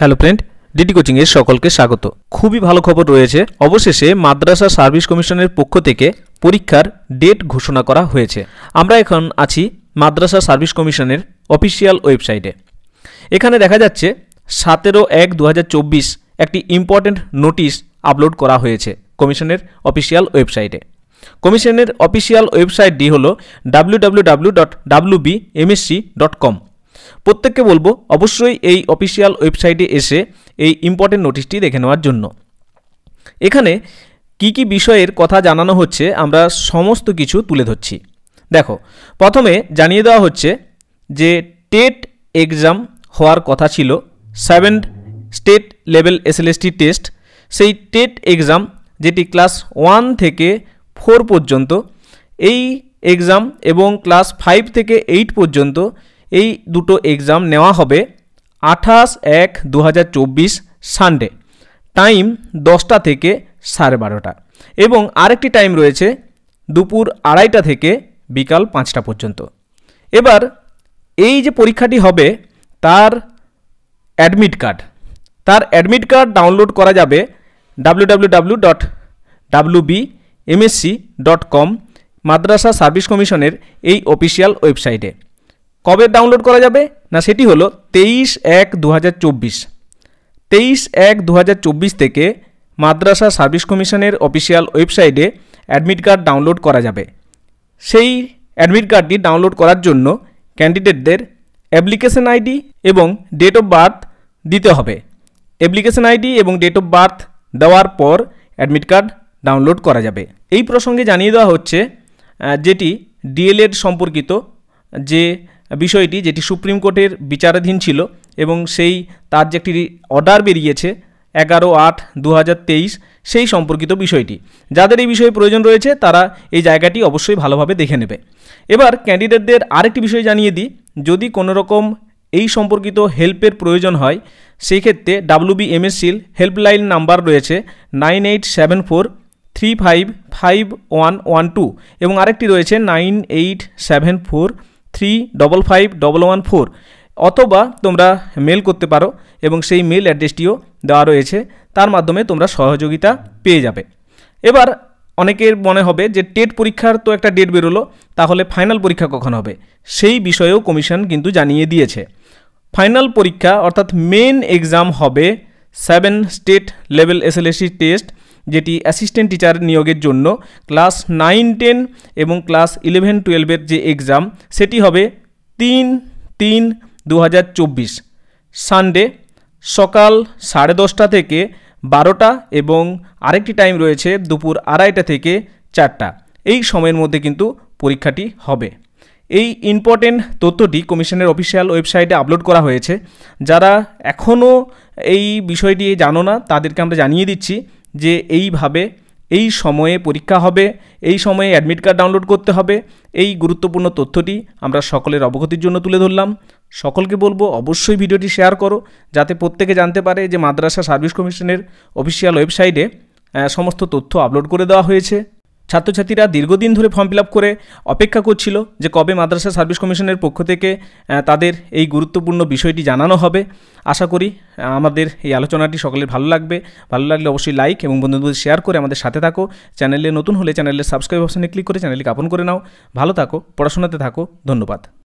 hello friend DD এর সকলকে স্বাগত খুবই ভালো খবর রয়েছে অবশেষে মাদ্রাসা সার্ভিস কমিশনের পক্ষ থেকে পরীক্ষার ডেট ঘোষণা করা হয়েছে আমরা এখন আছি মাদ্রাসা সার্ভিস কমিশনের অফিসিয়াল ওয়েবসাইটে এখানে দেখা যাচ্ছে সতেরো এক দু একটি ইম্পর্ট্যান্ট নোটিশ আপলোড করা হয়েছে কমিশনের অফিসিয়াল ওয়েবসাইটে কমিশনের অফিসিয়াল ওয়েবসাইটটি হল W W W dot W B MSC dot com প্রত্যেককে বলবো অবশ্যই এই অফিসিয়াল ওয়েবসাইটে এসে এই ইম্পর্টেন্ট নোটিশটি দেখে নেওয়ার জন্য এখানে কি কি বিষয়ের কথা জানানো হচ্ছে আমরা সমস্ত কিছু তুলে ধরছি দেখো প্রথমে জানিয়ে দেওয়া হচ্ছে যে টেট এক্সাম হওয়ার কথা ছিল seven state level SLST test সেই টেট এক্সাম যেটি ক্লাস ওয়ান থেকে ফোর পর্যন্ত এই এক্সাম এবং ক্লাস ফাইভ থেকে এইট পর্যন্ত এই দুটো এক্সাম নেওয়া হবে আঠাশ এক দু সানডে টাইম দশটা থেকে সাড়ে বারোটা এবং আরেকটি টাইম রয়েছে দুপুর আড়াইটা থেকে বিকাল পাঁচটা পর্যন্ত এবার এই যে পরীক্ষাটি হবে তার অ্যাডমিট কার্ড তার অ্যাডমিট কার্ড ডাউনলোড করা যাবে W dot W B MSC dot com মাদ্রাসা সার্ভিস কমিশনের এই অফিসিয়াল ওয়েবসাইটে কবে ডাউনলোড করা যাবে না সেটি হলো তেইশ এক দু হাজার চব্বিশ তেইশ এক দু হাজার চব্বিশ থেকে মাদ্রাসা সার্ভিস কমিশনের অফিসিয়াল ওয়েবসাইটে অ্যাডমিট কার্ড ডাউনলোড করা যাবে সেই অ্যাডমিট কার্ডটি ডাউনলোড করার জন্য ক্যান্ডিডেটদের অ্যাপ্লিকেশন আইডি এবং ডেট অফ বার্থ দিতে হবে অ্যাপ্লিকেশন আইডি এবং ডেট অফ বার্থ দেওয়ার পর অ্যাডমিট কার্ড ডাউনলোড করা যাবে এই প্রসঙ্গে জানিয়ে দেওয়া হচ্ছে যেটি ডিএলএড সম্পর্কিত যে বিষয়টি যেটি সুপ্রিম কোর্টের বিচারাধীন ছিল এবং সেই তার যে একটি অর্ডার বেরিয়েছে এগারো আট দু সেই সম্পর্কিত বিষয়টি যাদের এই বিষয়ে প্রয়োজন রয়েছে তারা এই জায়গাটি অবশ্যই ভালোভাবে দেখে নেবে এবার ক্যান্ডিডেটদের আরেকটি বিষয় জানিয়ে দিই যদি কোনো রকম এই সম্পর্কিত হেল্পের প্রয়োজন হয় সেই ক্ষেত্রে ডাব্লুবি এমএসসিল হেল্পলাইন নাম্বার রয়েছে nine eight seven four three five five one one two এবং আরেকটি রয়েছে nine eight seven four three double five double one four অথবা তোমরা মেল করতে পারো এবং সেই মেল অ্যাড্রেসটিও দেওয়া রয়েছে তার মাধ্যমে তোমরা সহযোগিতা পেয়ে যাবে এবার অনেকের মনে হবে যে টেট পরীক্ষার তো একটা ডেট বেরোলো তাহলে ফাইনাল পরীক্ষা কখন হবে সেই বিষয়েও কমিশন কিন্তু জানিয়ে দিয়েছে ফাইনাল পরীক্ষা অর্থাৎ মেন এক্সাম হবে seven state level SLSC test যেটি অ্যাসিস্ট্যান্ট টিচার নিয়োগের জন্য ক্লাস নাইন টেন এবং ক্লাস ইলেভেন টুয়েলভের যে এক্সাম সেটি হবে তিন তিন দু সানডে সকাল সাড়ে দশটা থেকে বারোটা এবং আরেকটি টাইম রয়েছে দুপুর আড়াইটা থেকে চারটা এই সময়ের মধ্যে কিন্তু পরীক্ষাটি হবে এই ইম্পর্টেন্ট তথ্যটি কমিশনের অফিসিয়াল ওয়েবসাইটে আপলোড করা হয়েছে যারা এখনও এই বিষয়টি জানো না তাদেরকে আমরা জানিয়ে দিচ্ছি যে এইভাবে এই সময়ে পরীক্ষা হবে এই সময়ে অ্যাডমিট কার্ড ডাউনলোড করতে হবে এই গুরুত্বপূর্ণ তথ্যটি আমরা সকলের অবগতির জন্য তুলে ধরলাম সকলকে বলবো অবশ্যই ভিডিওটি শেয়ার করো যাতে প্রত্যেকে জানতে পারে যে মাদ্রাসা সার্ভিস কমিশনের অফিসিয়াল ওয়েবসাইটে সমস্ত তথ্য আপলোড করে দেওয়া হয়েছে ছাত্রছাত্রীরা দীর্ঘদিন ধরে ফর্ম ফিল করে অপেক্ষা করছিল যে কবে মাদ্রাসা সার্ভিস কমিশনের পক্ষ থেকে তাদের এই গুরুত্বপূর্ণ বিষয়টি জানানো হবে আশা করি আমাদের এই আলোচনাটি সকলের ভালো লাগবে ভালো লাগলে অবশ্যই লাইক এবং বন্ধুদের শেয়ার করে আমাদের সাথে থাকো চ্যানেলে নতুন হলে চ্যানেলের সাবস্ক্রাইব অপশানে ক্লিক করে চ্যানেলকে আপন করে নাও ভালো থাকো পড়াশোনাতে থাকো ধন্যবাদ